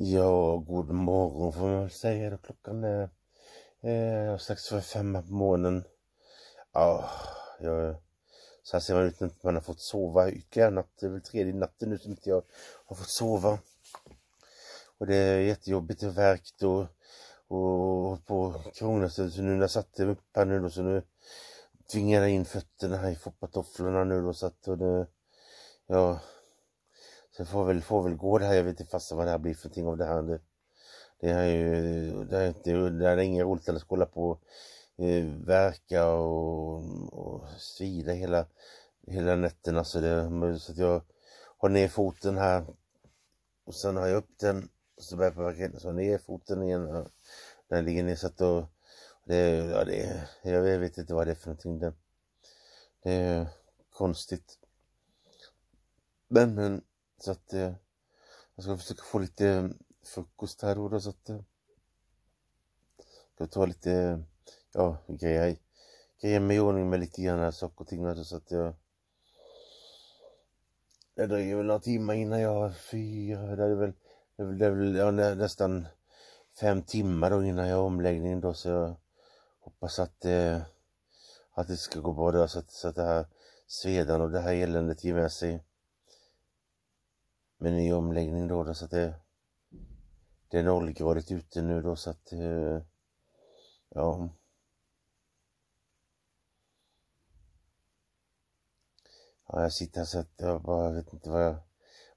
Ja, god morgon får man väl säga då. Klockan är eh, fem på morgonen. Ja, så här ser man ut när man har fått sova ytterligare natt. Det är väl tredje natten nu som inte jag har fått sova. Och det är jättejobbigt och värkt och, och på kronan så nu när jag satte mig upp här nu då så nu tvingar jag in fötterna här i foppatofflorna nu då så att och det, ja Sen får väl, får väl gå det här, jag vet inte fast vad det här blir för någonting av det här nu. Det här är ju, det här är inte, det här är inget roligt att kolla på eh, verka och, och svida hela, hela nätterna så alltså Det, så att jag har ner foten här och sen har jag upp den och så börjar jag på parkera, så ner foten igen. Den ligger ner så att då, det, ja, det, jag vet inte vad det är för någonting. Det, det är konstigt. Men, men så att eh, jag ska försöka få lite eh, frukost här då. så att, eh, ska ta lite, eh, ja, grejer, grejer mig i ordning med lite grann här, saker och ting. Då, så att jag... Eh, det dröjer väl några timmar innan jag har fyra. Det är väl, det är väl, det är väl ja, nästan fem timmar då innan jag har omläggningen då. Så jag hoppas att, eh, att det ska gå bra då. Så att, så att det här svedan och det här eländet ger med sig med ny omläggning då, då så att det, det är nollgradigt ute nu då så att eh, ja. ja jag sitter här så att jag bara Jag vet inte vad jag, vad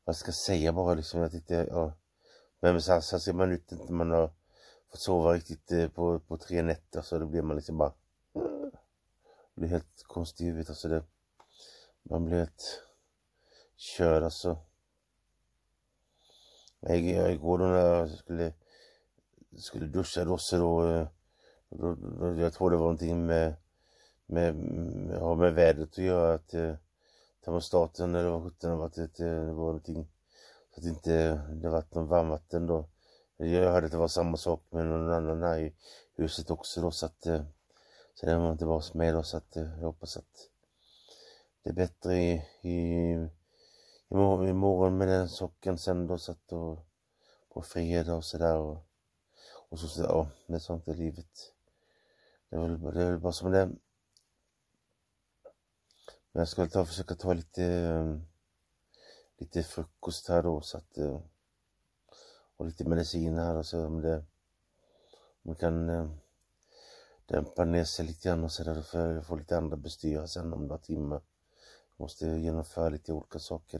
jag ska säga bara liksom. Jag tyckte, ja. Men så här, så här ser man ut när man har fått sova riktigt eh, på, på tre nätter så då blir man liksom bara blir helt konstig i huvudet alltså. Det, man blir helt körd alltså. Jag, gick jag, igår då när jag skulle, skulle duscha Rosse eh, då, då, då, Jag tror det var någonting med, med, med, med vädret att göra. Att eh, termostaten eller vad sjutton var det, eh, det var någonting. Så att inte det var någon varmvatten då. Jag hörde att det var samma sak med någon annan här i huset också då så att eh, så den var inte bara mig då så att jag hoppas att det är bättre i, i imorgon, med den socken sen då satt och på fredag och sådär och, och så, så ja, det är sånt i livet. Det är väl, det är väl bara som det Men jag ska ta, försöka ta lite eh, lite frukost här då så att eh, och lite medicin här och så om det man kan eh, dämpa ner sig lite grann och sådär. Då får jag få lite andra bestyr sen om några timmar måste genomföra lite olika saker.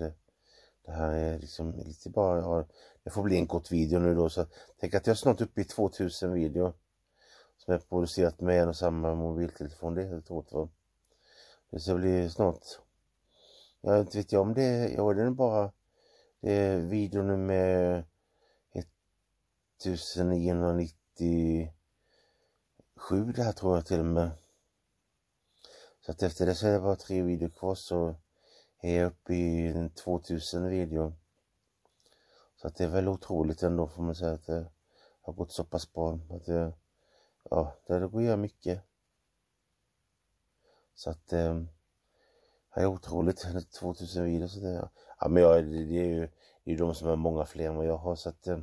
Det, här är liksom lite bara, ja, det får bli en kort video nu då. Så tänk att jag är snart uppe i 2000 videor som jag producerat med en och samma mobiltelefon. Det är helt otroligt. Det ska bli snart, jag vet inte om det, är ja det är bara, det är videon med 1997 det här tror jag till och med att efter det så är det bara tre videor kvar så är jag uppe i 2000 videor. Så att det är väl otroligt ändå får man säga att det har gått så pass bra. Att det, ja, det går att göra mycket. Så att eh, det är otroligt, 2000 videor Så det, ja, men jag, det, det är ju det är de som har många fler än vad jag har så att eh,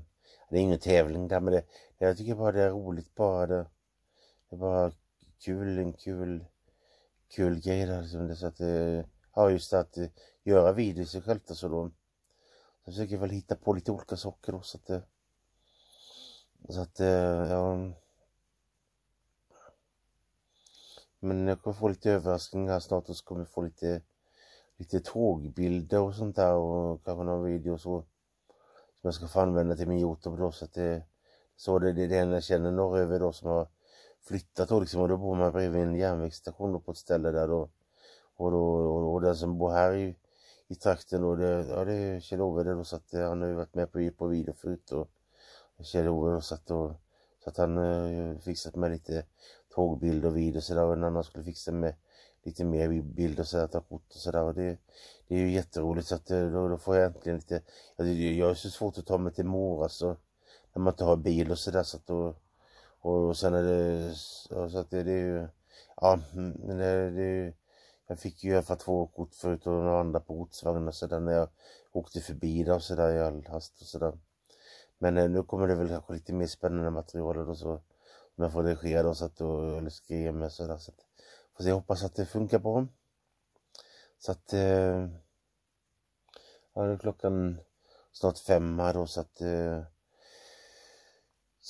det är ingen tävling där men det, jag tycker bara det är roligt bara. Det, det är bara kul, en kul kul grej där liksom. Det, så att, eh, ja just det att eh, göra videos i sig själv. Så alltså då, jag försöker väl hitta på lite olika saker då så att, eh, så att eh, ja. Men jag kommer få lite överraskningar snart och så kommer jag få lite, lite tågbilder och sånt där och kanske någon video och så. Som jag ska få använda till min Youtube då så att det, eh, så det, det är det enda jag känner norröver då som har flyttat då liksom och då bor man bredvid en järnvägsstation då på ett ställe där då. Och, då, och, och den som bor här i, i trakten då, det, ja det är Kjell-Ove då så att eh, han har ju varit med på, på video förut och Kjell-Ove då så att, då, så att han eh, fixat med lite tågbild och video sådär och en annan skulle fixa med lite mer bild och sådär, ta kort och sådär. Och det, det är ju jätteroligt så att eh, då, då får jag äntligen lite, jag, jag är så svårt att ta mig till Mora så när man inte har bil och sådär så att då och, och sen är det, så att det, det är ju, ja, mm, men det, det är ju, jag fick ju i alla fall två kort förut och några andra på godsvagnen sådär när jag åkte förbi där och sådär i all hast och sådär. Men eh, nu kommer det väl kanske lite mer spännande material och så om jag får regera då så att då, eller skriva med och sådär. Så att, får jag hoppas att det funkar bra. Så att, eh, ja, nu är klockan snart fem här då så att eh,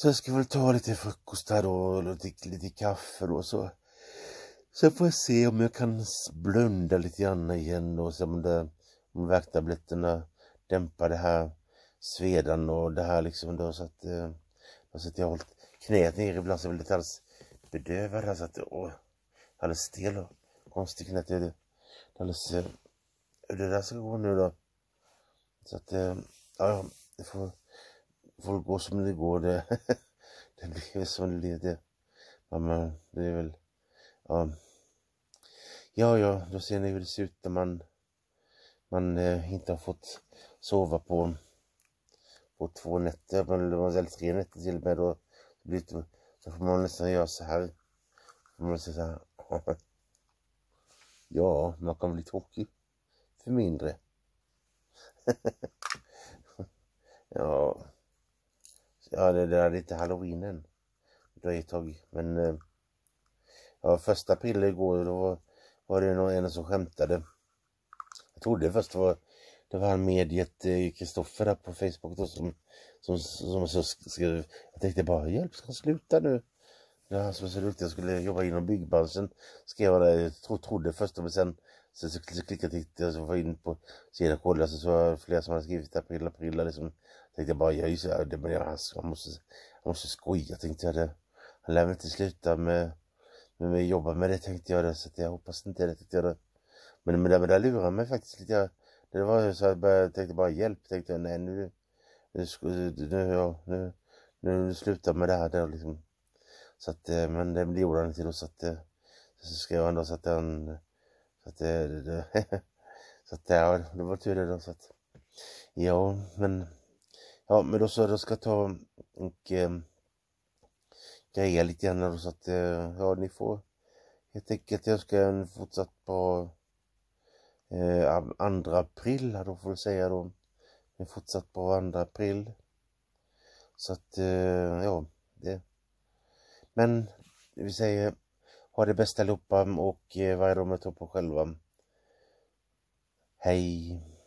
så jag ska väl ta lite frukost här då och lite, lite kaffe då så Sen får jag se om jag kan blunda lite grann igen och se om, det, om värktabletterna dämpar det här svedan och det här liksom då så att eh, då så att jag har hållit knät ner ibland så jag blir lite alldeles bedövad här så att åh, alldeles stel och konstig knät. Det, är alldeles, hur eh, det där ska gå nu då. Så att eh, ja, det får Folk går som det går. Det, det blir som det blir. Ja, men det är väl... Ja. ja, ja, då ser ni hur det ser ut när man, man eh, inte har fått sova på, på två nätter, eller tre nätter till och med. Då, det blir, då får man nästan göra så här. Får man säga så här. Ja, man kan bli tråkig för mindre. ja. Ja, det, det är inte halloweenen. Det är ett tag, men... Eh, ja, första april igår, då var, var det någon en som skämtade. Jag trodde först det var, det var han mediet eh, Kristoffer där på Facebook då som, som, som, som skrev. Jag tänkte bara, hjälp, ska han sluta nu? Ja, han så duktig. Jag skulle jobba inom byggbranschen. Skrev jag det. Jag trodde först men sen Sen så, så klickade jag och så var jag in på sidan och kollade, så, var det flera som hade skrivit april, april. Liksom. Tänkte jag bara, jag är ju men jag, han, måste, han måste skoja tänkte jag. Det. Han lär väl inte sluta med, med, med jobba med det tänkte jag. Det, så jag hoppas inte det tänkte jag. Det. Men, men, men det lurade mig faktiskt lite. Jag, det var så jag tänkte bara hjälp, tänkte jag. Nej nu, nu, nu, nu, nu, nu, nu slutar med det här. Det, liksom. Så att, eh, men det gjorde han inte då så att eh, så skrev han då så att han eh, så att det, det, så att ja, det var tur det då så att ja men ja men då så då ska jag ta och eh, greja lite grann då så att ja ni får helt enkelt önska en fortsatt på eh, andra april då får jag säga då en fortsatt på andra april så att eh, ja det men det vill säga ha det bästa allihopa och eh, varje dag med på själva. Hej!